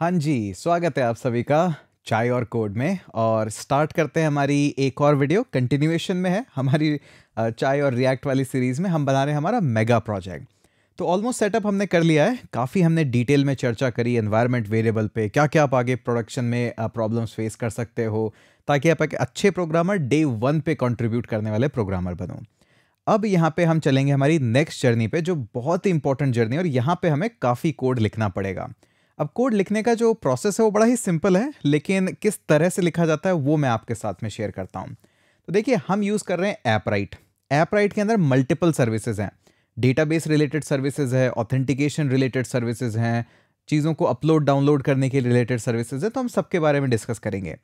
हाँ जी स्वागत है आप सभी का चाय और कोड में और स्टार्ट करते हैं हमारी एक और वीडियो कंटिन्यूएशन में है हमारी चाय और रिएक्ट वाली सीरीज़ में हम बना रहे हैं हमारा मेगा प्रोजेक्ट तो ऑलमोस्ट सेटअप हमने कर लिया है काफ़ी हमने डिटेल में चर्चा करी एनवायरनमेंट वेरिएबल पे क्या क्या आप आगे प्रोडक्शन में प्रॉब्लम्स फेस कर सकते हो ताकि आप एक अच्छे प्रोग्रामर डे वन पे कंट्रीब्यूट करने वाले प्रोग्रामर बनो अब यहाँ पे हम चलेंगे हमारी नेक्स्ट जर्नी पे जो बहुत ही इंपॉर्टेंट जर्नी है और यहाँ पे हमें काफ़ी कोड लिखना पड़ेगा अब कोड लिखने का जो प्रोसेस है वो बड़ा ही सिंपल है लेकिन किस तरह से लिखा जाता है वो मैं आपके साथ में शेयर करता हूँ तो देखिए हम यूज़ कर रहे हैं ऐप राइट ऐप राइट के अंदर मल्टीपल सर्विसेज हैं डेटाबेस रिलेटेड सर्विसेज है ऑथेंटिकेशन रिलेटेड सर्विसेज हैं चीज़ों को अपलोड डाउनलोड करने के रिलेटेड सर्विसेज है तो हम सबके बारे में डिस्कस करेंगे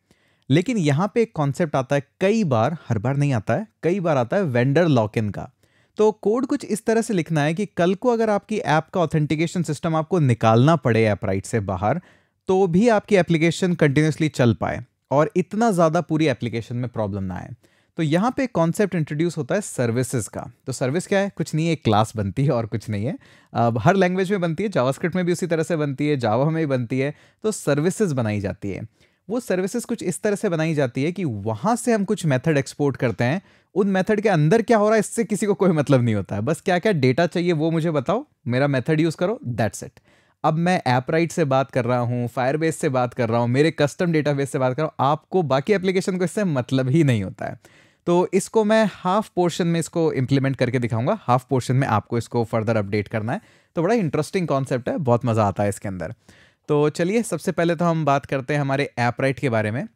लेकिन यहाँ पे एक कॉन्सेप्ट आता है कई बार हर बार नहीं आता है कई बार आता है वेंडर लॉक इन का तो कोड कुछ इस तरह से लिखना है कि कल को अगर आपकी ऐप का ऑथेंटिकेशन सिस्टम आपको निकालना पड़े ऐप राइट से बाहर तो भी आपकी एप्लीकेशन कंटिन्यूसली चल पाए और इतना ज़्यादा पूरी एप्लीकेशन में प्रॉब्लम ना आए तो यहाँ पे कॉन्सेप्ट इंट्रोड्यूस होता है सर्विसेज का तो सर्विस क्या है कुछ नहीं है एक क्लास बनती है और कुछ नहीं है अब हर लैंग्वेज में बनती है जावास्क्रिप्ट में भी उसी तरह से बनती है जावा में भी बनती है तो सर्विसेज बनाई जाती है वो सर्विसेज कुछ इस तरह से बनाई जाती है कि वहां से हम कुछ मेथड एक्सपोर्ट करते हैं उन मेथड के अंदर क्या हो रहा है इससे किसी को कोई मतलब नहीं होता है बस क्या क्या डेटा चाहिए वो मुझे बताओ मेरा मेथड यूज़ करो दैट्स इट अब मैं ऐप राइट से बात कर रहा हूँ फायरबेस से बात कर रहा हूँ मेरे कस्टम डेटाबेस से बात कर रहा हूँ आपको बाकी एप्लीकेशन को इससे मतलब ही नहीं होता है तो इसको मैं हाफ पोर्शन में इसको इम्प्लीमेंट करके दिखाऊंगा हाफ पोर्शन में आपको इसको फर्दर अपडेट करना है तो बड़ा इंटरेस्टिंग कॉन्सेप्ट है बहुत मज़ा आता है इसके अंदर तो चलिए सबसे पहले तो हम बात करते हैं हमारे ऐप राइट के बारे में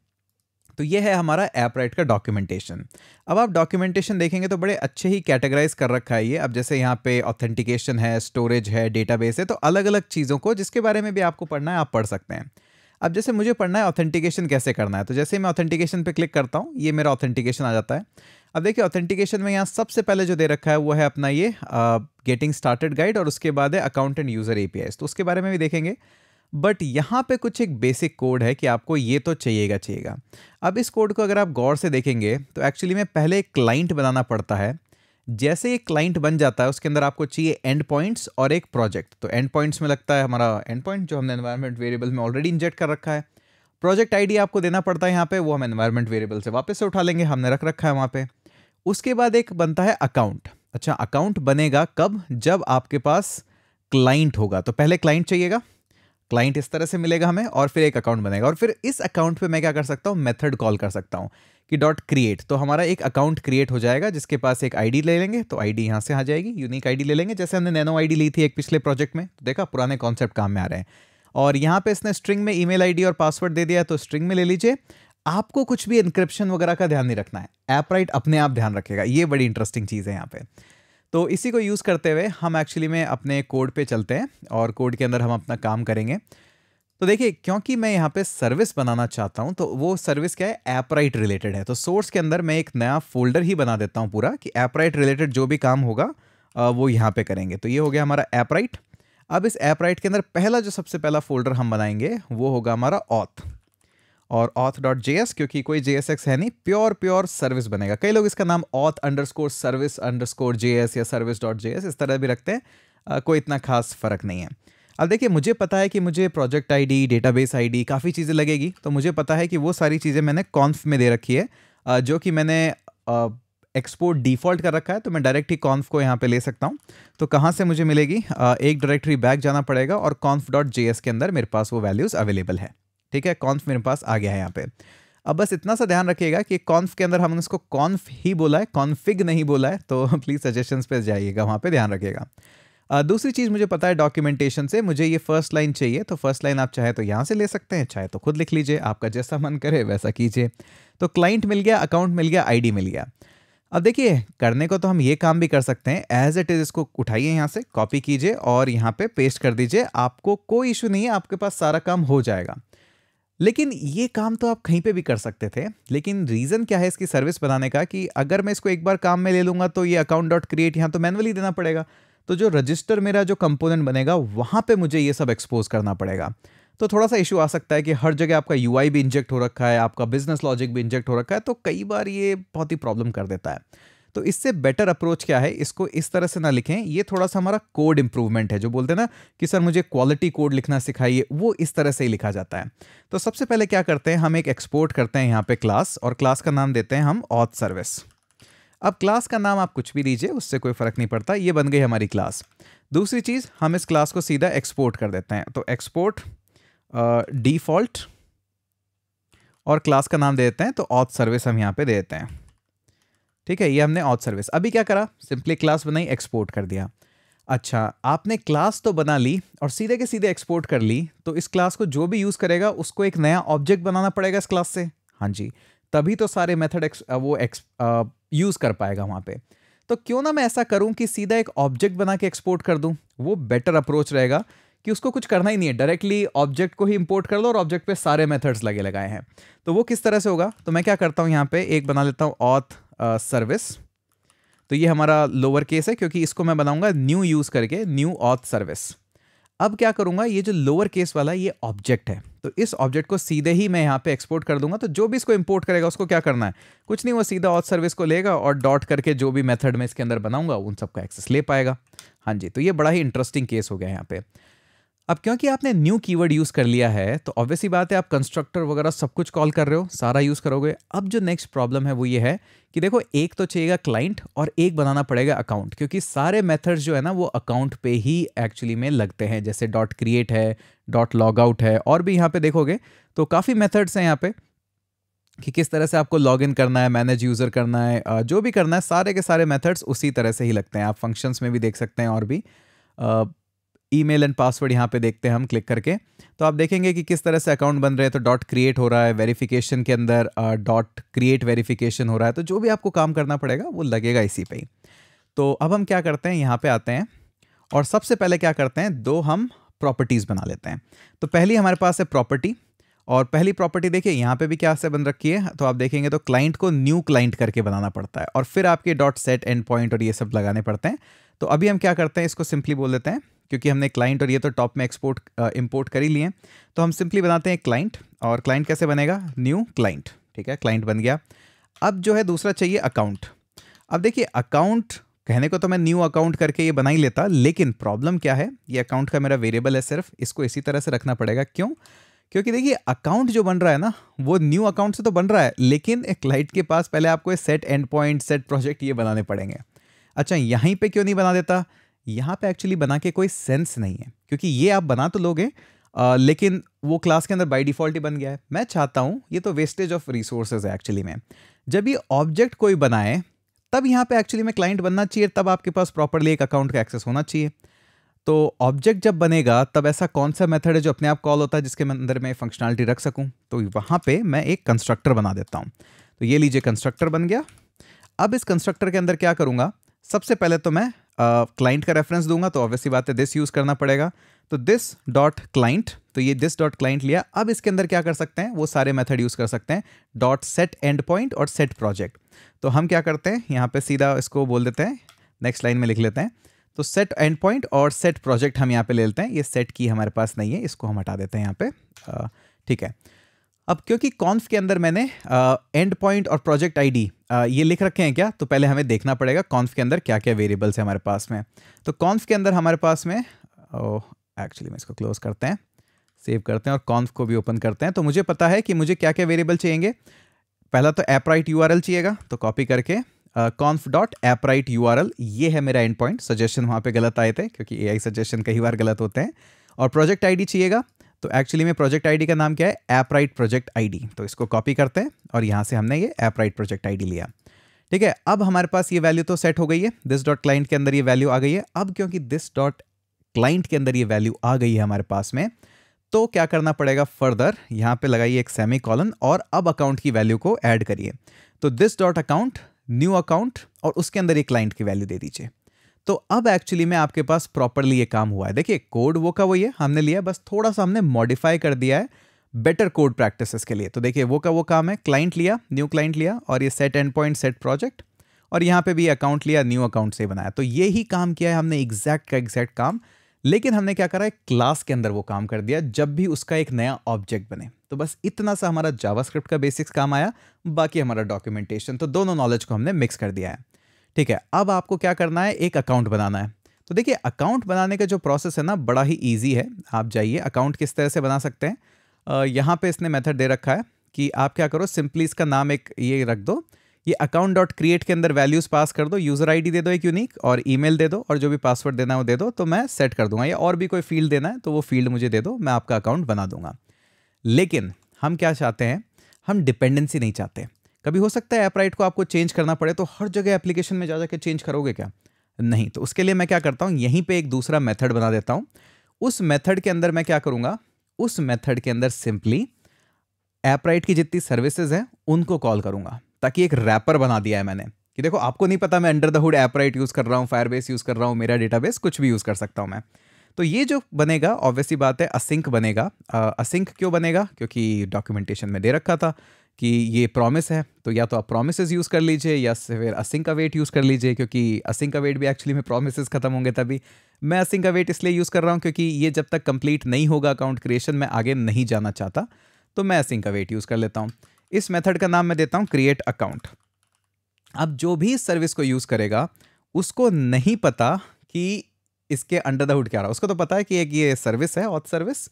तो ये है हमारा ऐप राइट का डॉक्यूमेंटेशन अब आप डॉक्यूमेंटेशन देखेंगे तो बड़े अच्छे ही कैटेगराइज कर रखा है ये अब जैसे यहाँ पे ऑथेंटिकेशन है स्टोरेज है डेटाबेस है तो अलग अलग चीज़ों को जिसके बारे में भी आपको पढ़ना है आप पढ़ सकते हैं अब जैसे मुझे पढ़ना है ऑथेंटिकेशन कैसे करना है तो जैसे मैं ऑथेंटिकेशन पर क्लिक करता हूँ ये मेरा ऑथेंटिकेशन आ जाता है अब देखिए ऑथेंटिकेशन में यहाँ सबसे पहले जो दे रखा है वो है अपना ये गेटिंग स्टार्टेड गाइड और उसके बाद है अकाउंट एंड यूज़र ए तो उसके बारे में भी देखेंगे बट यहाँ पे कुछ एक बेसिक कोड है कि आपको ये तो चाहिएगा चाहिएगा अब इस कोड को अगर आप गौर से देखेंगे तो एक्चुअली में पहले एक क्लाइंट बनाना पड़ता है जैसे ये क्लाइंट बन जाता है उसके अंदर आपको चाहिए एंड पॉइंट्स और एक प्रोजेक्ट तो एंड पॉइंट्स में लगता है हमारा एंड पॉइंट जो हमने एनवायरमेंट वेरिएबल में ऑलरेडी इंजेक्ट कर रखा है प्रोजेक्ट आई आपको देना पड़ता है यहाँ पे वो हम एनवायरमेंट वेरिएबल से वापस से उठा लेंगे हमने रख रखा है वहाँ पर उसके बाद एक बनता है अकाउंट अच्छा अकाउंट बनेगा कब जब आपके पास क्लाइंट होगा तो पहले क्लाइंट चाहिएगा क्लाइंट इस तरह से मिलेगा हमें और फिर एक अकाउंट बनेगा और फिर इस अकाउंट पे मैं क्या कर सकता हूँ मेथड कॉल कर सकता हूँ कि डॉट क्रिएट तो हमारा एक अकाउंट क्रिएट हो जाएगा जिसके पास एक आईडी ले लेंगे तो आईडी यहाँ से आ जाएगी यूनिक आईडी ले लेंगे जैसे हमने नैनो आईडी ली थी एक पिछले प्रोजेक्ट में तो देखा पुराने कॉन्सेप्ट काम में आ रहे हैं और यहाँ पे इसने स्ट्रिंग में ई मेल और पासवर्ड दे दिया तो स्ट्रिंग में ले लीजिए आपको कुछ भी इंक्रिप्शन वगैरह का ध्यान नहीं रखना है ऐप राइट अपने आप ध्यान रखेगा ये बड़ी इंटरेस्टिंग चीज़ है यहाँ पे तो इसी को यूज़ करते हुए हम एक्चुअली में अपने कोड पे चलते हैं और कोड के अंदर हम अपना काम करेंगे तो देखिए क्योंकि मैं यहाँ पे सर्विस बनाना चाहता हूँ तो वो सर्विस क्या है ऐप राइट रिलेटेड है तो सोर्स के अंदर मैं एक नया फोल्डर ही बना देता हूँ पूरा कि ऐप राइट रिलेटेड जो भी काम होगा वो यहाँ पे करेंगे तो ये हो गया हमारा ऐप राइट अब इस ऐप राइट के अंदर पहला जो सबसे पहला फोल्डर हम बनाएंगे वो होगा हमारा ऑथ और ऑथ डॉट जे एस क्योंकि कोई जे एस एक्स है नहीं प्योर प्योर सर्विस बनेगा कई लोग इसका नाम auth underscore service underscore J S या सर्विस डॉट जे एस इस तरह भी रखते हैं आ, कोई इतना खास फ़र्क नहीं है अब देखिए मुझे पता है कि मुझे project I base database D काफ़ी चीज़ें लगेगी तो मुझे पता है कि वो सारी चीज़ें मैंने कॉन्फ में दे रखी है जो कि मैंने एक्सपोर्ट डिफ़ॉल्ट कर रखा है तो मैं डायरेक्ट ही कॉन्फ को यहाँ पे ले सकता हूँ तो कहाँ से मुझे मिलेगी एक डायरेक्टरी बैक जाना पड़ेगा और कॉन्फ डॉट जे के अंदर मेरे पास वो वैल्यूज़ अवेलेबल है ठीक है कॉन्फ मेरे पास आ गया है यहाँ पे अब बस इतना सा ध्यान रखिएगा कि कॉन्फ के अंदर हमने उसको कॉन्फ ही बोला है कॉन्फिग नहीं बोला है तो प्लीज़ सजेशन पे जाइएगा वहाँ पे ध्यान रखिएगा दूसरी चीज़ मुझे पता है डॉक्यूमेंटेशन से मुझे ये फर्स्ट लाइन चाहिए तो फर्स्ट लाइन आप चाहे तो यहाँ से ले सकते हैं चाहे तो खुद लिख लीजिए आपका जैसा मन करे वैसा कीजिए तो क्लाइंट मिल गया अकाउंट मिल गया आईडी मिल गया अब देखिए करने को तो हम ये काम भी कर सकते हैं एज इट इज़ इसको उठाइए यहाँ से कॉपी कीजिए और यहाँ पे पेस्ट कर दीजिए आपको कोई इशू नहीं है आपके पास सारा काम हो जाएगा लेकिन ये काम तो आप कहीं पे भी कर सकते थे लेकिन रीज़न क्या है इसकी सर्विस बनाने का कि अगर मैं इसको एक बार काम में ले लूँगा तो ये अकाउंट डॉट क्रिएट यहाँ तो मैनुअली देना पड़ेगा तो जो रजिस्टर मेरा जो कंपोनेंट बनेगा वहाँ पे मुझे ये सब एक्सपोज करना पड़ेगा तो थोड़ा सा इशू आ सकता है कि हर जगह आपका यू भी इंजेक्ट हो रखा है आपका बिजनेस लॉजिक भी इंजेक्ट हो रखा है तो कई बार ये बहुत ही प्रॉब्लम कर देता है तो इससे बेटर अप्रोच क्या है इसको इस तरह से ना लिखें ये थोड़ा सा हमारा कोड इंप्रूवमेंट है जो बोलते हैं ना कि सर मुझे क्वालिटी कोड लिखना सिखाइए वो इस तरह से ही लिखा जाता है तो सबसे पहले क्या करते हैं हम एक एक्सपोर्ट करते हैं यहाँ पे क्लास और क्लास का नाम देते हैं हम ऑथ सर्विस अब क्लास का नाम आप कुछ भी दीजिए उससे कोई फ़र्क नहीं पड़ता ये बन गई हमारी क्लास दूसरी चीज़ हम इस क्लास को सीधा एक्सपोर्ट कर देते हैं तो एक्सपोर्ट डिफ़ॉल्ट और क्लास का नाम दे देते हैं तो ऑथ सर्विस हम यहाँ पे दे देते हैं ठीक है ये हमने ऑथ सर्विस अभी क्या करा सिंपली क्लास बनाई एक्सपोर्ट कर दिया अच्छा आपने क्लास तो बना ली और सीधे के सीधे एक्सपोर्ट कर ली तो इस क्लास को जो भी यूज़ करेगा उसको एक नया ऑब्जेक्ट बनाना पड़ेगा इस क्लास से हाँ जी तभी तो सारे मेथड वो यूज़ कर पाएगा वहाँ पे तो क्यों ना मैं ऐसा करूँ कि सीधा एक ऑब्जेक्ट बना के एक्सपोर्ट कर दूँ वो बेटर अप्रोच रहेगा कि उसको कुछ करना ही नहीं है डायरेक्टली ऑब्जेक्ट को ही इंपोर्ट कर लो और ऑब्जेक्ट पर सारे मेथड्स लगे लगाए हैं तो वो किस तरह से होगा तो मैं क्या करता हूँ यहाँ पे एक बना लेता हूँ ऑथ सर्विस तो ये हमारा लोअर केस है क्योंकि इसको मैं बनाऊंगा न्यू यूज़ करके न्यू ऑथ सर्विस अब क्या करूंगा ये जो लोअर केस वाला ये ऑब्जेक्ट है तो इस ऑब्जेक्ट को सीधे ही मैं यहाँ पे एक्सपोर्ट कर दूंगा तो जो भी इसको इंपोर्ट करेगा उसको क्या करना है कुछ नहीं वो सीधा ऑथ सर्विस को लेगा और डॉट करके जो भी मेथड में इसके अंदर बनाऊंगा उन सबका एक्सेस ले पाएगा हाँ जी तो ये बड़ा ही इंटरेस्टिंग केस हो गया यहाँ पे अब क्योंकि आपने न्यू कीवर्ड यूज़ कर लिया है तो ऑब्वियसली बात है आप कंस्ट्रक्टर वगैरह सब कुछ कॉल कर रहे हो सारा यूज़ करोगे अब जो नेक्स्ट प्रॉब्लम है वो ये है कि देखो एक तो चाहिएगा क्लाइंट और एक बनाना पड़ेगा अकाउंट क्योंकि सारे मेथड्स जो है ना वो अकाउंट पे ही एक्चुअली में लगते हैं जैसे डॉट क्रिएट है डॉट लॉग आउट है और भी यहाँ पे देखोगे तो काफ़ी मेथड्स हैं यहाँ पे कि किस तरह से आपको लॉग इन करना है मैनेज यूज़र करना है जो भी करना है सारे के सारे मेथड्स उसी तरह से ही लगते हैं आप फंक्शंस में भी देख सकते हैं और भी ईमेल एंड पासवर्ड यहाँ पे देखते हैं हम क्लिक करके तो आप देखेंगे कि किस तरह से अकाउंट बन रहे हैं तो डॉट क्रिएट हो रहा है वेरिफिकेशन के अंदर डॉट क्रिएट वेरिफिकेशन हो रहा है तो जो भी आपको काम करना पड़ेगा वो लगेगा इसी पे ही तो अब हम क्या करते हैं यहाँ पे आते हैं और सबसे पहले क्या करते हैं दो हम प्रॉपर्टीज़ बना लेते हैं तो पहली हमारे पास है प्रॉपर्टी और पहली प्रॉपर्टी देखिए यहाँ पे भी क्या से बन रखी है तो आप देखेंगे तो क्लाइंट को न्यू क्लाइंट करके बनाना पड़ता है और फिर आपके डॉट सेट एंड पॉइंट और ये सब लगाने पड़ते हैं तो अभी हम क्या करते हैं इसको सिंपली बोल देते हैं क्योंकि हमने क्लाइंट और ये तो टॉप में एक्सपोर्ट इंपोर्ट कर ही लिए तो हम सिंपली बनाते हैं क्लाइंट और क्लाइंट कैसे बनेगा न्यू क्लाइंट ठीक है क्लाइंट बन गया अब जो है दूसरा चाहिए अकाउंट अब देखिए अकाउंट कहने को तो मैं न्यू अकाउंट करके ये बना ही लेता लेकिन प्रॉब्लम क्या है ये अकाउंट का मेरा वेरिएबल है सिर्फ इसको इसी तरह से रखना पड़ेगा क्यों क्योंकि देखिए अकाउंट जो बन रहा है ना वो न्यू अकाउंट से तो बन रहा है लेकिन एक क्लाइंट के पास पहले आपको set endpoint set project ये बनाने पड़ेंगे अच्छा यहीं पे क्यों नहीं बना देता यहाँ पे एक्चुअली बना के कोई सेंस नहीं है क्योंकि ये आप बना तो लोगे लेकिन वो क्लास के अंदर बाई डिफ़ॉल्ट ही बन गया है मैं चाहता हूँ ये तो वेस्टेज ऑफ रिसोर्सेज है एक्चुअली में जब ये ऑब्जेक्ट कोई बनाए तब यहाँ पे एक्चुअली में क्लाइंट बनना चाहिए तब आपके पास प्रॉपरली एक अकाउंट का एक्सेस होना चाहिए तो ऑब्जेक्ट जब बनेगा तब ऐसा कौन सा मेथड है जो अपने आप कॉल होता है जिसके अंदर मैं फंक्शनलिटी रख सकूँ तो वहाँ पे मैं एक कंस्ट्रक्टर बना देता हूँ तो ये लीजिए कंस्ट्रक्टर बन गया अब इस कंस्ट्रक्टर के अंदर क्या करूँगा सबसे पहले तो मैं क्लाइंट का रेफरेंस दूंगा तो ऑब्वियसली बात है दिस यूज़ करना पड़ेगा तो दिस डॉट क्लाइंट तो ये दिस डॉट क्लाइंट लिया अब इसके अंदर क्या कर सकते हैं वो सारे मेथड यूज़ कर सकते हैं डॉट सेट एंड पॉइंट और सेट प्रोजेक्ट तो हम क्या करते हैं यहाँ पे सीधा इसको बोल देते हैं नेक्स्ट लाइन में लिख लेते हैं तो सेट एंड पॉइंट और सेट प्रोजेक्ट हम यहाँ पे ले लेते हैं ये सेट की हमारे पास नहीं है इसको हम हटा देते हैं यहाँ पे ठीक है अब क्योंकि कॉन्फ के अंदर मैंने एंड पॉइंट और प्रोजेक्ट आईडी ये लिख रखे हैं क्या तो पहले हमें देखना पड़ेगा कॉन्फ के अंदर क्या क्या वेरिएबल्स है हमारे पास में तो कॉन्फ के अंदर हमारे पास में एक्चुअली मैं इसको क्लोज करते हैं सेव करते हैं और कॉन्फ को भी ओपन करते हैं तो मुझे पता है कि मुझे क्या क्या वेरिएबल चाहिए पहला तो ऐप राइट यू चाहिएगा तो कॉपी करके conf dot Appwrite you ये है मेरा एंड पॉइंट सजेशन वहाँ पे गलत आए थे क्योंकि ए सजेशन कई बार गलत होते हैं और प्रोजेक्ट आई चाहिएगा तो एक्चुअली में प्रोजेक्ट आईडी का नाम क्या है ऐप राइट प्रोजेक्ट आईडी तो इसको कॉपी करते हैं और यहाँ से हमने ये ऐप राइट प्रोजेक्ट आईडी लिया ठीक है अब हमारे पास ये वैल्यू तो सेट हो गई है दिस डॉट क्लाइंट के अंदर ये वैल्यू आ गई है अब क्योंकि दिस डॉट क्लाइंट के अंदर ये वैल्यू आ गई है हमारे पास में तो क्या करना पड़ेगा फर्दर यहाँ पे लगाइए एक सेमी कॉलन और अब अकाउंट की वैल्यू को ऐड करिए तो this dot account new account और उसके अंदर ये क्लाइंट की वैल्यू दे दीजिए तो अब एक्चुअली में आपके पास प्रॉपरली ये काम हुआ है देखिए कोड वो का वही है हमने लिया बस थोड़ा सा हमने मॉडिफाई कर दिया है बेटर कोड प्रैक्टिसेस के लिए तो देखिए वो का वो काम है क्लाइंट लिया न्यू क्लाइंट लिया और ये set endpoint set project और यहाँ पे भी अकाउंट लिया न्यू अकाउंट से बनाया तो ये ही काम किया है हमने एग्जैक्ट का एग्जैक्ट काम लेकिन हमने क्या करा है क्लास के अंदर वो काम कर दिया जब भी उसका एक नया ऑब्जेक्ट बने तो बस इतना सा हमारा जावास्क्रिप्ट का बेसिक्स काम आया बाकी हमारा डॉक्यूमेंटेशन तो दोनों नॉलेज को हमने मिक्स कर दिया है ठीक है अब आपको क्या करना है एक अकाउंट बनाना है तो देखिए अकाउंट बनाने का जो प्रोसेस है ना बड़ा ही ईजी है आप जाइए अकाउंट किस तरह से बना सकते हैं यहाँ पर इसने मैथड दे रखा है कि आप क्या करो सिंपली इसका नाम एक ये रख दो ये अकाउंट डॉट क्रिएट के अंदर वैल्यूज़ पास कर दो यूज़र आईडी दे दो एक यूनिक और ईमेल दे दो और जो भी पासवर्ड देना है वो दे दो तो मैं सेट कर दूंगा या और भी कोई फील्ड देना है तो वो फील्ड मुझे दे दो मैं आपका अकाउंट बना दूंगा लेकिन हम क्या चाहते हैं हम डिपेंडेंसी नहीं चाहते कभी हो सकता है ऐप राइट को आपको चेंज करना पड़े तो हर जगह एप्लीकेशन में जा जाकर चेंज करोगे क्या नहीं तो उसके लिए मैं क्या करता हूँ यहीं पर एक दूसरा मैथड बना देता हूँ उस मैथड के अंदर मैं क्या करूँगा उस मैथड के अंदर सिंपली ऐप राइट की जितनी सर्विसेज हैं उनको कॉल करूँगा ताकि एक रैपर बना दिया है मैंने कि देखो आपको नहीं पता मैं under the hood Appwrite use कर रहा हूँ फायरबेस यूज़ कर रहा हूँ मेरा डेटाबेस कुछ भी यूज़ कर सकता हूँ मैं तो ये जो बनेगा ऑब्वियसली बात है असिंक बनेगा असिंक क्यों बनेगा क्योंकि डॉक्यूमेंटेशन में दे रखा था कि ये प्रॉमिस है तो या तो आप प्रोमिस यूज़ कर लीजिए या फिर असिंग का वेट यूज़ कर लीजिए क्योंकि असिंग का वेट भी एक्चुअली में प्रोमिस खत्म होंगे तभी मैं असिंग का वेट इसलिए यूज़ कर रहा हूँ क्योंकि ये जब तक कंप्लीट नहीं होगा अकाउंट क्रिएशन मैं आगे नहीं जाना चाहता तो मैं असिंग का वेट यूज़ कर लेता हूँ इस मेथड का नाम मैं देता हूँ क्रिएट अकाउंट अब जो भी इस सर्विस को यूज़ करेगा उसको नहीं पता कि इसके अंडर द हुड क्या रहा उसको तो पता है कि एक ये सर्विस है ऑथ सर्विस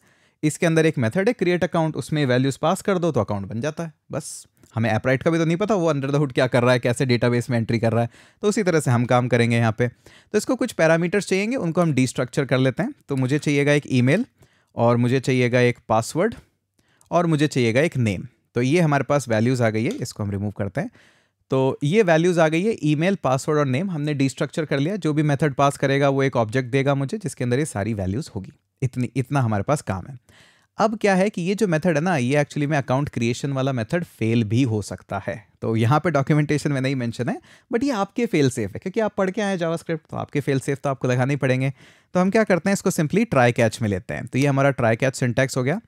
इसके अंदर एक मेथड है क्रिएट अकाउंट उसमें वैल्यूज पास कर दो तो अकाउंट बन जाता है बस हमें एपराइट का भी तो नहीं पता वो अंडर द हुड क्या कर रहा है कैसे डेटाबेस में एंट्री कर रहा है तो उसी तरह से हम काम करेंगे यहाँ पे तो इसको कुछ पैरामीटर्स चाहिएंगे उनको हम डिस्ट्रक्चर कर लेते हैं तो मुझे चाहिएगा एक ईमेल और मुझे चाहिएगा एक पासवर्ड और मुझे चाहिएगा एक नेम तो ये हमारे पास वैल्यूज़ आ गई है इसको हम रिमूव करते हैं तो ये वैल्यूज़ आ गई है ईमेल पासवर्ड और नेम हमने डिस्ट्रक्चर कर लिया जो भी मेथड पास करेगा वो एक ऑब्जेक्ट देगा मुझे जिसके अंदर ये सारी वैल्यूज़ होगी इतनी इतना हमारे पास काम है अब क्या है कि ये जो मेथड है ना ये एक्चुअली में अकाउंट क्रिएशन वाला मेथड फेल भी हो सकता है तो यहाँ पे डॉक्यूमेंटेशन में नहीं मेंशन है बट ये आपके फेल सेफ है क्योंकि आप पढ़ के आए जावास्क्रिप्ट तो आपके फेल सेफ तो आपको लगाने ही पड़ेंगे तो हम क्या करते हैं इसको सिंपली ट्राई कैच में लेते हैं तो ये हमारा ट्राई कैच सिंटैक्स हो गया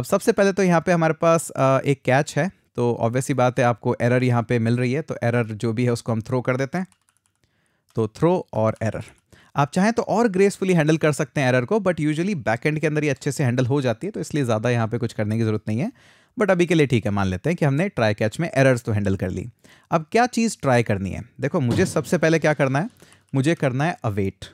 अब सबसे पहले तो यहाँ पर हमारे पास एक कैच है तो ऑब्वियसली बात है आपको एरर यहाँ पर मिल रही है तो एरर जो भी है उसको हम थ्रो कर देते हैं तो थ्रो और एरर आप चाहें तो और ग्रेसफुली हैंडल कर सकते हैं एरर को बट यूजुअली एंड के अंदर ही अच्छे से हैंडल हो जाती है तो इसलिए ज़्यादा यहाँ पे कुछ करने की ज़रूरत नहीं है बट अभी के लिए ठीक है मान लेते हैं कि हमने ट्राई कैच में एरर्स तो हैंडल कर ली अब क्या चीज़ ट्राई करनी है देखो मुझे सबसे पहले क्या करना है मुझे करना है अवेट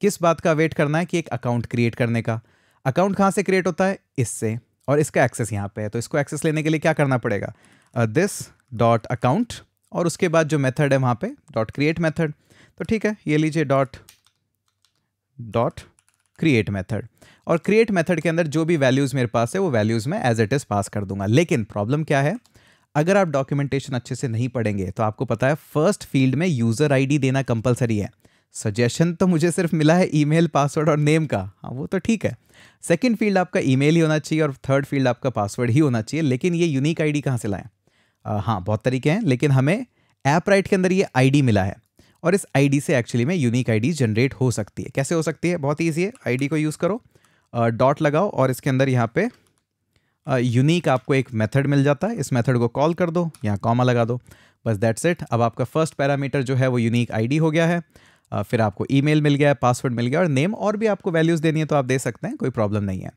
किस बात का अवेट करना है कि एक अकाउंट क्रिएट करने का अकाउंट कहाँ से क्रिएट होता है इससे और इसका एक्सेस यहाँ पर है तो इसको एक्सेस लेने के लिए क्या करना पड़ेगा दिस डॉट अकाउंट और उसके बाद जो मेथड है वहाँ पे डॉट क्रिएट मेथड तो ठीक है ये लीजिए डॉट डॉट क्रिएट मेथड और क्रिएट मेथड के अंदर जो भी वैल्यूज़ मेरे पास है वो वैल्यूज़ मैं एज इट इज़ पास कर दूंगा लेकिन प्रॉब्लम क्या है अगर आप डॉक्यूमेंटेशन अच्छे से नहीं पढ़ेंगे तो आपको पता है फर्स्ट फील्ड में यूज़र आईडी देना कंपलसरी है सजेशन तो मुझे सिर्फ मिला है ईमेल पासवर्ड और नेम का हाँ वो तो ठीक है सेकेंड फील्ड आपका ईमेल ही होना चाहिए और थर्ड फील्ड आपका पासवर्ड ही होना चाहिए लेकिन ये यूनिक आईडी कहाँ से लाएँ हाँ बहुत तरीके हैं लेकिन हमें ऐप राइट के अंदर ये आईडी मिला है और इस आईडी से एक्चुअली में यूनिक आईडी जनरेट हो सकती है कैसे हो सकती है बहुत ईजी है आईडी को यूज़ करो डॉट लगाओ और इसके अंदर यहाँ पे यूनिक आपको एक मेथड मिल जाता है इस मेथड को कॉल कर दो यहाँ कॉमा लगा दो बस दैट्स इट अब आपका फर्स्ट पैरामीटर जो है वो यूनिक आईडी हो गया है uh, फिर आपको ईमेल मिल गया है पासवर्ड मिल गया और नेम और भी आपको वैल्यूज़ देनी है तो आप दे सकते हैं कोई प्रॉब्लम नहीं है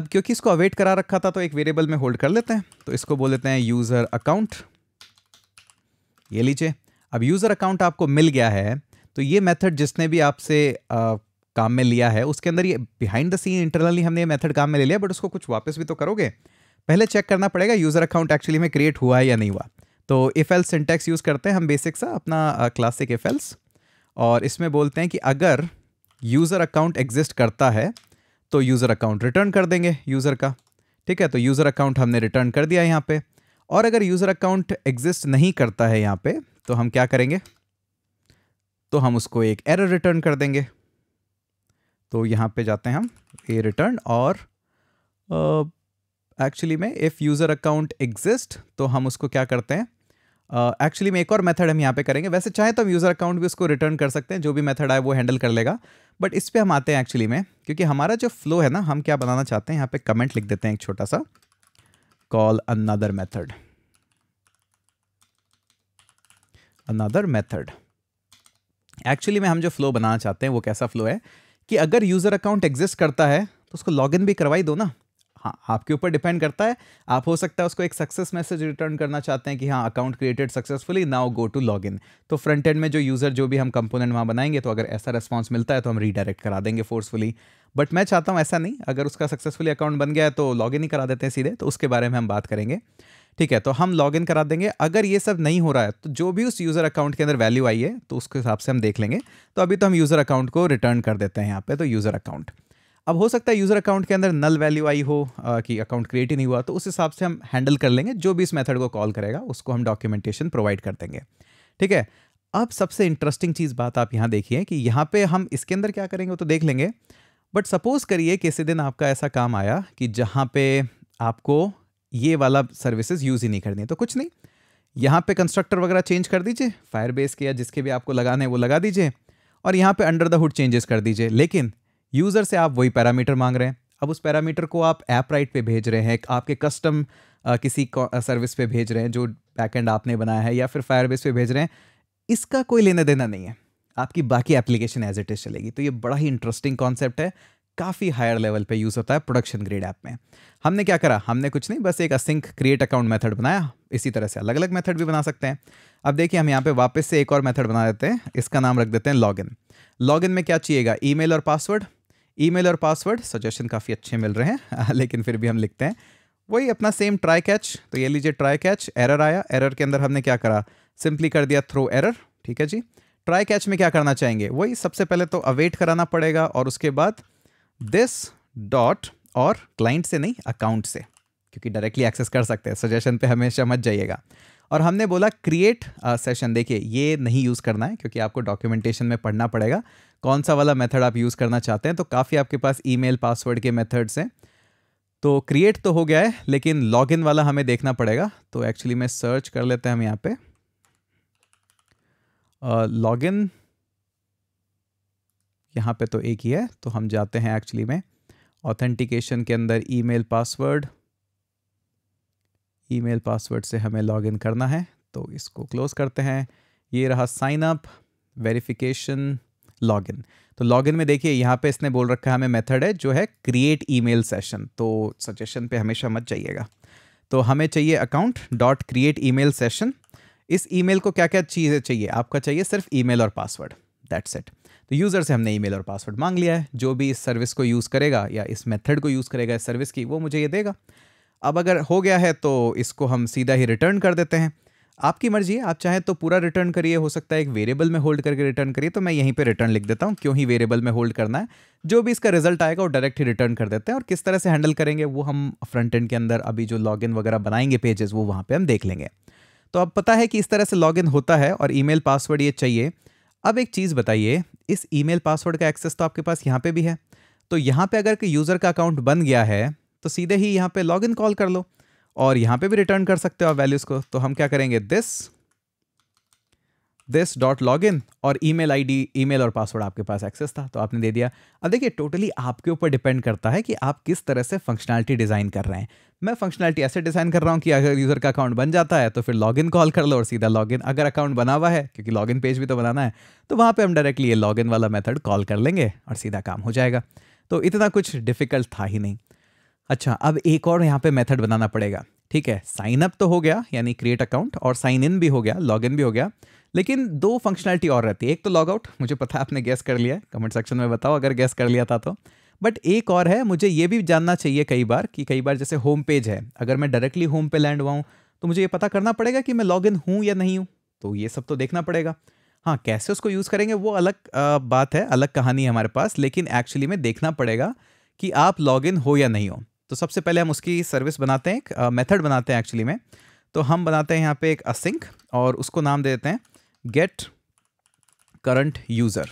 अब क्योंकि इसको अवेट करा रखा था तो एक वेरिएबल में होल्ड कर लेते हैं तो इसको बोल लेते हैं यूज़र अकाउंट ये लीजिए अब यूज़र अकाउंट आपको मिल गया है तो ये मेथड जिसने भी आपसे काम में लिया है उसके अंदर ये बिहाइंड द सीन इंटरनली हमने ये मेथड काम में ले लिया बट उसको कुछ वापस भी तो करोगे पहले चेक करना पड़ेगा यूज़र अकाउंट एक्चुअली में क्रिएट हुआ है या नहीं हुआ तो इफ़ एल्स सिंटेक्स यूज़ करते हैं हम बेसिक सा अपना क्लासिक इफ़ एल्स और इसमें बोलते हैं कि अगर यूज़र अकाउंट एग्जिस्ट करता है तो यूज़र अकाउंट रिटर्न कर देंगे यूज़र का ठीक है तो यूज़र अकाउंट हमने रिटर्न कर दिया यहाँ पे और अगर यूज़र अकाउंट एग्जिस्ट नहीं करता है यहाँ पे तो हम क्या करेंगे तो हम उसको एक एरर रिटर्न कर देंगे तो यहाँ पे जाते हैं हम ए रिटर्न और एक्चुअली में इफ़ यूज़र अकाउंट एग्जिस्ट तो हम उसको क्या करते हैं एक्चुअली uh, में एक और मेथड हम यहाँ पे करेंगे वैसे चाहे तो हम यूज़र अकाउंट भी उसको रिटर्न कर सकते हैं जो भी मेथड आए वो हैंडल कर लेगा बट इस पर हम आते हैं एक्चुअली में क्योंकि हमारा जो फ्लो है ना हम क्या बनाना चाहते हैं यहाँ पे कमेंट लिख देते हैं एक छोटा सा call another method another method actually में हम जो फ्लो बनाना चाहते हैं वो कैसा फ्लो है कि अगर यूज़र अकाउंट एग्जिस्ट करता है तो उसको लॉगिन भी करवाई दो ना हाँ आपके ऊपर डिपेंड करता है आप हो सकता है उसको एक सक्सेस मैसेज रिटर्न करना चाहते हैं कि हाँ account created successfully now go to log in तो फ्रंट एंड में जो यूज़र जो भी हम कंपोनेंट वहाँ बनाएंगे तो अगर ऐसा रिस्पॉन्स मिलता है तो हम रीडायरेक्ट करा देंगे फोर्सफुली बट मैं चाहता हूँ ऐसा नहीं अगर उसका सक्सेसफुली अकाउंट बन गया है तो लॉग इन ही करा देते हैं सीधे तो उसके बारे में हम बात करेंगे ठीक है तो हम लॉग इन करा देंगे अगर ये सब नहीं हो रहा है तो जो भी उस यूज़र अकाउंट के अंदर वैल्यू आई है तो उसके हिसाब से हम देख लेंगे तो अभी तो हम यूज़र अकाउंट को रिटर्न कर देते हैं यहाँ पे तो यूज़र अकाउंट अब हो सकता है यूज़र अकाउंट के अंदर नल वैल्यू आई हो आ, कि अकाउंट क्रिएट ही नहीं हुआ तो उस हिसाब से हम हैंडल कर लेंगे जो भी इस मेथड को कॉल करेगा उसको हम डॉक्यूमेंटेशन प्रोवाइड कर देंगे ठीक है अब सबसे इंटरेस्टिंग चीज़ बात आप यहाँ देखिए कि यहाँ पर हम इसके अंदर क्या करेंगे तो देख लेंगे बट सपोज़ करिए किसी दिन आपका ऐसा काम आया कि जहाँ पर आपको ये वाला सर्विसेज यूज़ ही नहीं करनी है तो कुछ नहीं यहाँ पे कंस्ट्रक्टर वगैरह चेंज कर दीजिए फायर बेस के या जिसके भी आपको लगाने हैं वो लगा दीजिए और यहाँ पे अंडर द हुड चेंजेस कर दीजिए लेकिन यूज़र से आप वही पैरामीटर मांग रहे हैं अब उस पैरामीटर को आप ऐप राइट पे भेज रहे हैं आपके कस्टम किसी सर्विस पे भेज रहे हैं जो बैकएंड आपने बनाया है या फिर फायरबेस पे भेज रहे हैं इसका कोई लेना देना नहीं है आपकी बाकी एप्लीकेशन एज इट इज़ चलेगी तो ये बड़ा ही इंटरेस्टिंग कॉन्सेप्ट है काफ़ी हायर लेवल पे यूज़ होता है प्रोडक्शन ग्रेड ऐप में हमने क्या करा हमने कुछ नहीं बस एक असिंक क्रिएट अकाउंट मेथड बनाया इसी तरह से अलग अलग मेथड भी बना सकते हैं अब देखिए हम यहाँ पे वापस से एक और मेथड बना देते हैं इसका नाम रख देते हैं लॉगिन लॉगिन में क्या चाहिएगा ईमेल और पासवर्ड ईमेल और पासवर्ड सजेशन काफ़ी अच्छे मिल रहे हैं लेकिन फिर भी हम लिखते हैं वही अपना सेम ट्राई कैच तो ये लीजिए ट्राई कैच एरर आया एरर के अंदर हमने क्या करा सिंपली कर दिया थ्रो एरर ठीक है जी ट्राई कैच में क्या करना चाहेंगे वही सबसे पहले तो अवेट कराना पड़ेगा और उसके बाद दिस डॉट और क्लाइंट से नहीं अकाउंट से क्योंकि डायरेक्टली एक्सेस कर सकते हैं सजेशन पे हमेशा मत जाइएगा और हमने बोला क्रिएट सेशन देखिए ये नहीं यूज़ करना है क्योंकि आपको डॉक्यूमेंटेशन में पढ़ना पड़ेगा कौन सा वाला मेथड आप यूज़ करना चाहते हैं तो काफ़ी आपके पास ईमेल पासवर्ड के मेथड्स हैं तो क्रिएट तो हो गया है लेकिन लॉगिन वाला हमें देखना पड़ेगा तो एक्चुअली मैं सर्च कर लेते हैं हम यहाँ पे लॉगिन uh, यहाँ पे तो एक ही है तो हम जाते हैं एक्चुअली में ऑथेंटिकेशन के अंदर ईमेल पासवर्ड ईमेल पासवर्ड से हमें लॉगिन करना है तो इसको क्लोज करते हैं ये रहा साइन अप वेरिफिकेशन लॉगिन तो लॉगिन में देखिए यहाँ पे इसने बोल रखा है हमें मेथड है जो है क्रिएट ईमेल सेशन तो सजेशन पे हमेशा मत जाइएगा तो हमें चाहिए account dot create email session इस ईमेल को क्या क्या चीज़ें चाहिए आपका चाहिए सिर्फ ईमेल और पासवर्ड दैट्स एट तो यूज़र से हमने ईमेल और पासवर्ड मांग लिया है जो भी इस सर्विस को यूज़ करेगा या इस मेथड को यूज़ करेगा इस सर्विस की वो मुझे ये देगा अब अगर हो गया है तो इसको हम सीधा ही रिटर्न कर देते हैं आपकी मर्जी है आप चाहें तो पूरा रिटर्न करिए हो सकता है एक वेरिएबल में होल्ड करके रिटर्न करिए तो मैं यहीं पे रिटर्न लिख देता हूँ क्यों ही वेरिएबल में होल्ड करना है जो भी इसका रिजल्ट आएगा वो डायरेक्ट ही रिटर्न कर देते हैं और किस तरह से हैंडल करेंगे वो हम फ्रंट एंड के अंदर अभी जो लॉग वगैरह बनाएंगे पेजेस वो वहाँ पर हम देख लेंगे तो अब पता है कि इस तरह से लॉग होता है और ई पासवर्ड ये चाहिए अब एक चीज़ बताइए इस ईमेल पासवर्ड का एक्सेस तो आपके पास यहाँ पे भी है तो यहाँ पे अगर यूज़र का अकाउंट बन गया है तो सीधे ही यहाँ पे लॉगिन कॉल कर लो और यहाँ पे भी रिटर्न कर सकते हो आप वैल्यूज़ को तो हम क्या करेंगे this this dot log in और email I D email और पासवर्ड आपके पास एक्सेस था तो आपने दे दिया अब देखिए टोटली आपके ऊपर डिपेंड करता है कि आप किस तरह से फंक्शनैलिटी डिज़ाइन कर रहे हैं मैं फंक्शनैलिटी ऐसे डिज़ाइन कर रहा हूँ कि अगर यूज़र का अकाउंट बन जाता है तो फिर लॉगिन कॉल कर लो और सीधा लॉग इन अगर अकाउंट बना हुआ है क्योंकि लॉग इन पेज भी तो बनाना है तो वहाँ पर हम डायरेक्टली ये लॉग इन वाला मेथड कॉल कर लेंगे और सीधा काम हो जाएगा तो इतना कुछ डिफ़िकल्ट था ही नहीं अच्छा अब एक और यहाँ पर मेथड बनाना पड़ेगा ठीक है साइन अप तो हो गया यानी क्रिएट अकाउंट और साइन इन भी हो गया लॉग इन भी हो गया लेकिन दो फंक्शनलिटी और रहती है एक तो लॉग आउट मुझे पता है आपने गैस कर लिया है कमेंट सेक्शन में बताओ अगर गैस कर लिया था तो बट एक और है मुझे ये भी जानना चाहिए कई बार कि कई बार जैसे होम पेज है अगर मैं डायरेक्टली होम पे लैंड हुआ हूँ तो मुझे ये पता करना पड़ेगा कि मैं लॉग इन हूँ या नहीं हूँ तो ये सब तो देखना पड़ेगा हाँ कैसे उसको यूज़ करेंगे वो अलग बात है अलग कहानी है हमारे पास लेकिन एक्चुअली में देखना पड़ेगा कि आप लॉग इन हो या नहीं हो तो सबसे पहले हम उसकी सर्विस बनाते हैं एक मेथड बनाते हैं एक्चुअली में तो हम बनाते हैं यहाँ पे एक असिंक और उसको नाम दे देते हैं गेट करंट यूज़र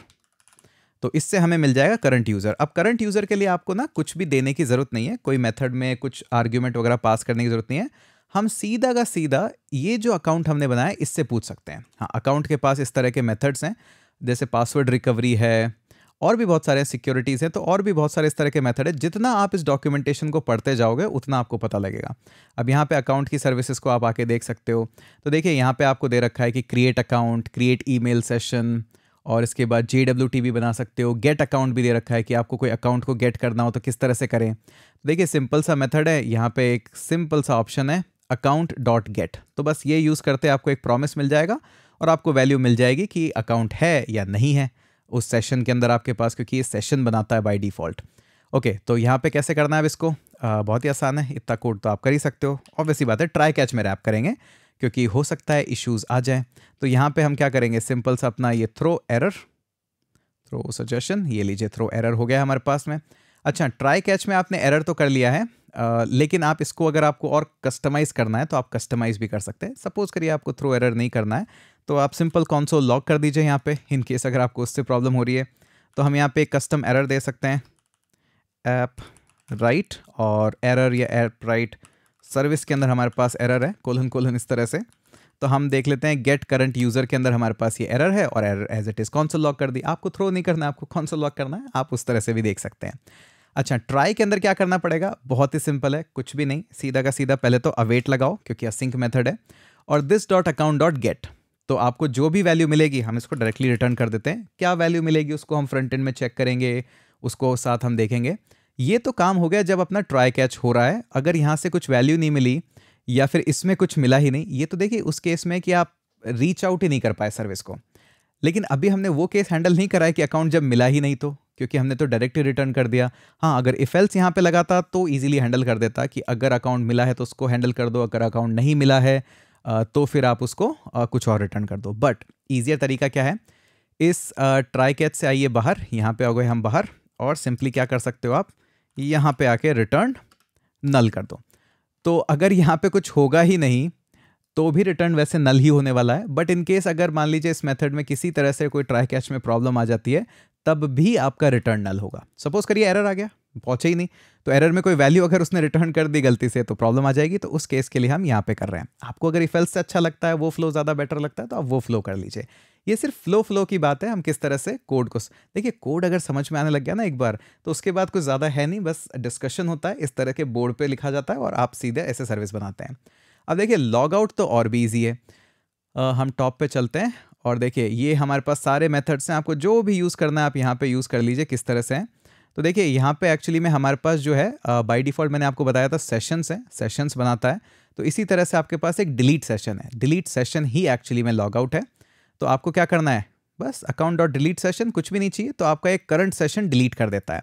तो इससे हमें मिल जाएगा करंट यूज़र अब करंट यूज़र के लिए आपको ना कुछ भी देने की ज़रूरत नहीं है कोई मेथड में कुछ आर्ग्यूमेंट वगैरह पास करने की ज़रूरत नहीं है हम सीधा का सीधा ये जो अकाउंट हमने बनाया इससे पूछ सकते हैं हाँ अकाउंट के पास इस तरह के मेथड्स हैं जैसे पासवर्ड रिकवरी है और भी बहुत सारे सिक्योरिटीज़ हैं तो और भी बहुत सारे इस तरह के मेथड है जितना आप इस डॉक्यूमेंटेशन को पढ़ते जाओगे उतना आपको पता लगेगा अब यहाँ पे अकाउंट की सर्विसेज को आप आके देख सकते हो तो देखिए यहाँ पे आपको दे रखा है कि create account create mail session और इसके बाद जे डब्ल्यू टी भी बना सकते हो गेट अकाउंट भी दे रखा है कि आपको कोई अकाउंट को गेट करना हो तो किस तरह से करें देखिए सिंपल सा मेथड है यहाँ पे एक सिंपल सा ऑप्शन है अकाउंट डॉट गेट तो बस ये यूज़ करते आपको एक प्रॉमिस मिल जाएगा और आपको वैल्यू मिल जाएगी कि अकाउंट है या नहीं है उस सेशन के अंदर आपके पास क्योंकि ये सेशन बनाता है बाई डिफ़ॉल्ट ओके okay, तो यहाँ पे कैसे करना है अब इसको आ, बहुत ही आसान है इतना कोड तो आप कर ही सकते हो ऑब्वियसली बात है ट्राई कैच में रैप करेंगे क्योंकि हो सकता है इश्यूज़ आ जाए तो यहाँ पे हम क्या करेंगे सिंपल सा अपना ये थ्रो एरर थ्रो सजेशन ये लीजिए थ्रो एरर हो गया हमारे पास में अच्छा ट्राई कैच में आपने एरर तो कर लिया है आ, लेकिन आप इसको अगर आपको और कस्टमाइज़ करना है तो आप कस्टमाइज़ भी कर सकते हैं सपोज़ करिए आपको थ्रो एरर नहीं करना है तो आप सिंपल कॉन्सोल लॉक कर दीजिए यहाँ पे इन केस अगर आपको उससे प्रॉब्लम हो रही है तो हम यहाँ पे कस्टम एरर दे सकते हैं ऐप राइट और एरर या ऐप राइट सर्विस के अंदर हमारे पास एरर है कोलन कोलन इस तरह से तो हम देख लेते हैं गेट करंट यूज़र के अंदर हमारे पास ये एरर है और एरर एज इट इज़ कौन सा लॉक कर दी आपको थ्रो नहीं करना है आपको कौन सा लॉक करना है आप उस तरह से भी देख सकते हैं अच्छा ट्राई के अंदर क्या करना पड़ेगा बहुत ही सिंपल है कुछ भी नहीं सीधा का सीधा पहले तो अवेट लगाओ क्योंकि असिंक मेथड है और this dot account dot get तो आपको जो भी वैल्यू मिलेगी हम इसको डायरेक्टली रिटर्न कर देते हैं क्या वैल्यू मिलेगी उसको हम फ्रंट एंड में चेक करेंगे उसको साथ हम देखेंगे ये तो काम हो गया जब अपना ट्राई कैच हो रहा है अगर यहाँ से कुछ वैल्यू नहीं मिली या फिर इसमें कुछ मिला ही नहीं ये तो देखिए उस केस में कि आप रीच आउट ही नहीं कर पाए सर्विस को लेकिन अभी हमने वो केस हैंडल नहीं करा है कि अकाउंट जब मिला ही नहीं तो क्योंकि हमने तो डायरेक्ट ही रिटर्न कर दिया हाँ अगर इफ़ेल्स यहाँ पे लगाता तो इजीली हैंडल कर देता कि अगर अकाउंट मिला है तो उसको हैंडल कर दो अगर अकाउंट नहीं मिला है तो फिर आप उसको कुछ और रिटर्न कर दो बट ईजियर तरीका क्या है इस ट्राई कैच से आइए बाहर यहाँ पे आ गए हम बाहर और सिंपली क्या कर सकते हो आप यहाँ पे आके रिटर्न नल कर दो तो अगर यहाँ पे कुछ होगा ही नहीं तो भी रिटर्न वैसे नल ही होने वाला है बट इन केस अगर मान लीजिए इस मेथड में किसी तरह से कोई ट्राई कैच में प्रॉब्लम आ जाती है तब भी आपका रिटर्न नल होगा सपोज करिए एरर आ गया पहुँचे ही नहीं तो एरर में कोई वैल्यू अगर उसने रिटर्न कर दी गलती से तो प्रॉब्लम आ जाएगी तो उस केस के लिए हम यहाँ पे कर रहे हैं आपको अगर इफेल्स से अच्छा लगता है वो फ्लो ज़्यादा बेटर लगता है तो आप वो फ्लो कर लीजिए ये सिर्फ फ्लो फ्लो की बात है हम किस तरह से कोड को देखिए कोड अगर समझ में आने लग गया ना एक बार तो उसके बाद कुछ ज़्यादा है नहीं बस डिस्कशन होता है इस तरह के बोर्ड पर लिखा जाता है और आप सीधे ऐसे सर्विस बनाते हैं अब देखिए लॉग आउट तो और भी ईजी है हम टॉप पर चलते हैं और देखिए ये हमारे पास सारे मेथड्स हैं आपको जो भी यूज़ करना है आप यहाँ पर यूज़ कर लीजिए किस तरह से हैं तो देखिए यहाँ पे एक्चुअली में हमारे पास जो है बाय uh, डिफ़ॉल्ट मैंने आपको बताया था सेशंस हैं सेशंस बनाता है तो इसी तरह से आपके पास एक डिलीट सेशन है डिलीट सेशन ही एक्चुअली में लॉग आउट है तो आपको क्या करना है बस अकाउंट डॉट डिलीट सेशन कुछ भी नहीं चाहिए तो आपका एक करंट सेशन डिलीट कर देता है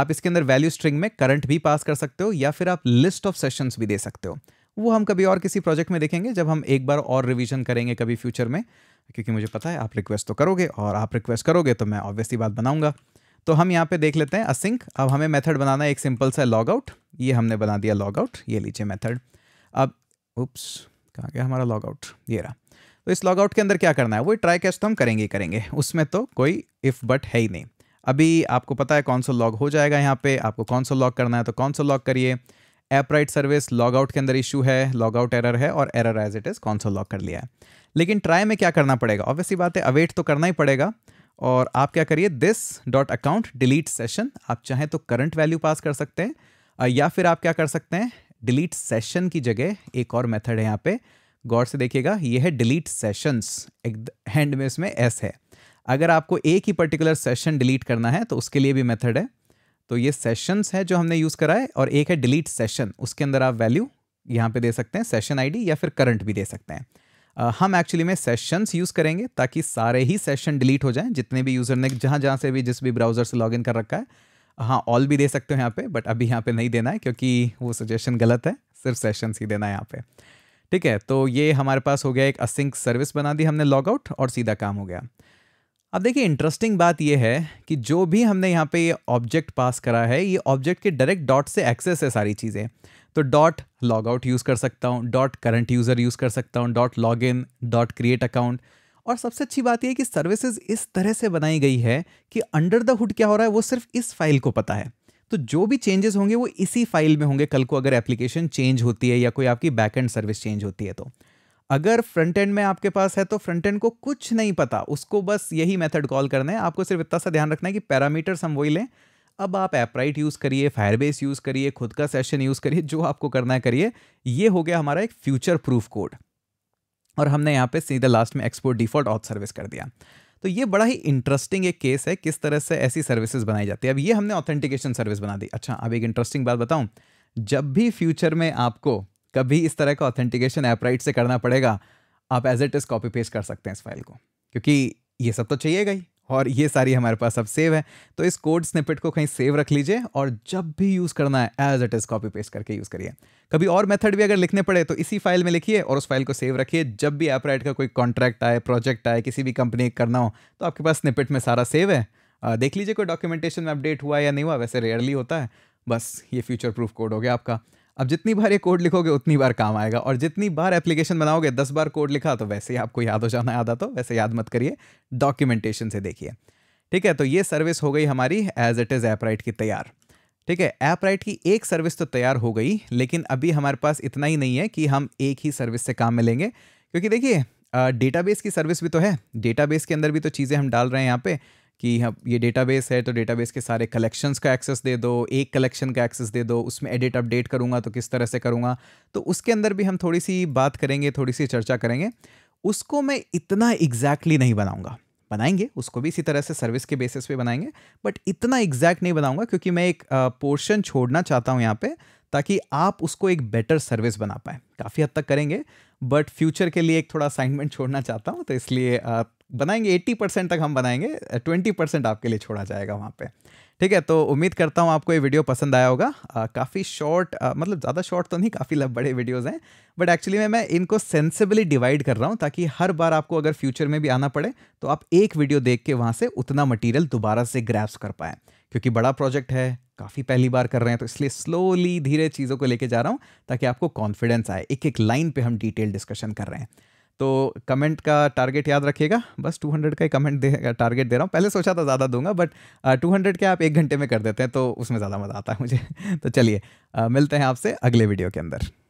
आप इसके अंदर वैल्यू स्ट्रिंग में करंट भी पास कर सकते हो या फिर आप लिस्ट ऑफ सेशंस भी दे सकते हो वो हम कभी और किसी प्रोजेक्ट में देखेंगे जब हम एक बार और रिवीजन करेंगे कभी फ्यूचर में क्योंकि मुझे पता है आप रिक्वेस्ट तो करोगे और आप रिक्वेस्ट करोगे तो मैं ऑब्वियसली बात बनाऊंगा तो हम यहाँ पे देख लेते हैं असिंक अब हमें मेथड बनाना है एक सिंपल सा लॉग आउट ये हमने बना दिया लॉग आउट ये लीजिए मेथड अब उप्स कहाँ गया हमारा लॉग आउट ये रहा तो इस लॉग आउट के अंदर क्या करना है वही ट्राई कैच तो हम करेंगे ही करेंगे उसमें तो कोई इफ़ बट है ही नहीं अभी आपको पता है कौन सा लॉग हो जाएगा यहाँ पे आपको कौन सा लॉग करना है तो कौन सा लॉग करिए Appwrite service log out के अंदर इशू है लॉग आउट एरर है और एरर एज इट इज़ कौन सा लॉग कर लिया है लेकिन ट्राई में क्या करना पड़ेगा ऑब्वियसली बात है अवेट तो करना ही पड़ेगा और आप क्या करिए this dot account delete session आप चाहें तो करंट वैल्यू पास कर सकते हैं या फिर आप क्या कर सकते हैं डिलीट सेशन की जगह एक और मेथड है यहाँ पे गौर से देखिएगा ये है डिलीट सेशंस एक हैंड में इसमें एस है अगर आपको एक ही पर्टिकुलर सेशन डिलीट करना है तो उसके लिए भी मेथड है तो ये सेशंस है जो हमने यूज़ करा है और एक है डिलीट सेशन उसके अंदर आप वैल्यू यहाँ पे दे सकते हैं सेशन आईडी या फिर करंट भी दे सकते हैं हम एक्चुअली में सेशंस यूज़ करेंगे ताकि सारे ही सेशन डिलीट हो जाएं जितने भी यूज़र ने जहाँ जहाँ से भी जिस भी ब्राउज़र से लॉगिन कर रखा है हाँ ऑल भी दे सकते हो यहाँ पे बट अभी यहाँ पे नहीं देना है क्योंकि वो सजेशन गलत है सिर्फ सेशंस ही देना है यहाँ पे ठीक है तो ये हमारे पास हो गया एक असिंक सर्विस बना दी हमने लॉग आउट और सीधा काम हो गया अब देखिए इंटरेस्टिंग बात यह है कि जो भी हमने यहाँ पे ये ऑब्जेक्ट पास करा है ये ऑब्जेक्ट के डायरेक्ट डॉट से एक्सेस है सारी चीज़ें तो डॉट लॉग आउट यूज़ कर सकता हूँ डॉट करंट यूज़र यूज़ कर सकता हूँ dot log in dot create account और सबसे अच्छी बात यह कि सर्विसेज इस तरह से बनाई गई है कि अंडर द हुड क्या हो रहा है वो सिर्फ इस फाइल को पता है तो जो भी चेंजेस होंगे वो इसी फाइल में होंगे कल को अगर एप्लीकेशन चेंज होती है या कोई आपकी बैकएंड सर्विस चेंज होती है तो अगर फ्रंट एंड में आपके पास है तो फ्रंट एंड को कुछ नहीं पता उसको बस यही मेथड कॉल करना है आपको सिर्फ इतना सा ध्यान रखना है कि पैरामीटर्स हम वही लें अब आप एपराइट यूज़ करिए फायरबेस यूज़ करिए खुद का सेशन यूज़ करिए जो आपको करना है करिए ये हो गया हमारा एक फ्यूचर प्रूफ कोड और हमने यहाँ पे सीधा लास्ट में एक्सपोर्ट डिफॉल्ट ऑथ सर्विस कर दिया तो ये बड़ा ही इंटरेस्टिंग एक केस है किस तरह से ऐसी सर्विसेज बनाई जाती है अब ये हमने ऑथेंटिकेशन सर्विस बना दी अच्छा अब एक इंटरेस्टिंग बात बताऊँ जब भी फ्यूचर में आपको कभी इस तरह का ऑथेंटिकेशन एपराइट से करना पड़ेगा आप as it is copy paste कर सकते हैं इस फाइल को क्योंकि ये सब तो चाहिएगा ही और ये सारी हमारे पास अब सेव है तो इस कोड स्निपेट को कहीं सेव रख लीजिए और जब भी यूज़ करना है as it is copy paste करके यूज़ करिए कभी और मेथड भी अगर लिखने पड़े तो इसी फाइल में लिखिए और उस फाइल को सेव रखिए जब भी ऐप राइट का कोई कॉन्ट्रैक्ट आए प्रोजेक्ट आए किसी भी कंपनी करना हो तो आपके पास स्निपेट में सारा सेव है आ, देख लीजिए कोई डॉक्यूमेंटेशन में अपडेट हुआ या नहीं हुआ वैसे रेयरली होता है बस ये फ्यूचर प्रूफ कोड हो गया आपका अब जितनी बार ये कोड लिखोगे उतनी बार काम आएगा और जितनी बार एप्लीकेशन बनाओगे दस बार कोड लिखा तो वैसे ही आपको याद हो जाना याद आता तो वैसे याद मत करिए डॉक्यूमेंटेशन से देखिए ठीक है तो ये सर्विस हो गई हमारी as it is Appwrite की तैयार ठीक है ऐप राइट की एक सर्विस तो तैयार हो गई लेकिन अभी हमारे पास इतना ही नहीं है कि हम एक ही सर्विस से काम में लेंगे क्योंकि देखिए डेटाबेस की सर्विस भी तो है डेटाबेस के अंदर भी तो चीज़ें हम डाल रहे हैं यहाँ पे कि हम हाँ, ये डेटाबेस है तो डेटाबेस के सारे कलेक्शंस का एक्सेस दे दो एक कलेक्शन का एक्सेस दे दो उसमें एडिट अपडेट करूँगा तो किस तरह से करूँगा तो उसके अंदर भी हम थोड़ी सी बात करेंगे थोड़ी सी चर्चा करेंगे उसको मैं इतना एग्जैक्टली exactly नहीं बनाऊँगा बनाएंगे उसको भी इसी तरह से सर्विस के बेसिस पे बनाएंगे बट इतना एग्जैक्ट नहीं बनाऊंगा क्योंकि मैं एक पोर्शन छोड़ना चाहता हूँ यहाँ पे ताकि आप उसको एक बेटर सर्विस बना पाएँ काफ़ी हद तक करेंगे बट फ्यूचर के लिए एक थोड़ा असाइनमेंट छोड़ना चाहता हूँ तो इसलिए बनाएंगे एट्टी परसेंट तक हम बनाएंगे ट्वेंटी परसेंट आपके लिए छोड़ा जाएगा वहाँ पे ठीक है तो उम्मीद करता हूँ आपको ये वीडियो पसंद आया होगा काफ़ी शॉर्ट मतलब ज़्यादा शॉर्ट तो नहीं काफ़ी बड़े वीडियोस हैं बट एक्चुअली में मैं इनको सेंसिबली डिवाइड कर रहा हूँ ताकि हर बार आपको अगर फ्यूचर में भी आना पड़े तो आप एक वीडियो देख के वहाँ से उतना मटीरियल दोबारा से ग्रैप्स कर पाएँ क्योंकि बड़ा प्रोजेक्ट है काफ़ी पहली बार कर रहे हैं तो इसलिए स्लोली धीरे चीज़ों को लेके जा रहा हूँ ताकि आपको कॉन्फिडेंस आए एक एक लाइन पे हम डिटेल डिस्कशन कर रहे हैं तो कमेंट का टारगेट याद रखिएगा बस 200 का ही कमेंट दे टारगेट दे रहा हूँ पहले सोचा था ज़्यादा दूंगा बट टू हंड्रेड के आप एक घंटे में कर देते हैं तो उसमें ज़्यादा मज़ा आता है मुझे तो चलिए मिलते हैं आपसे अगले वीडियो के अंदर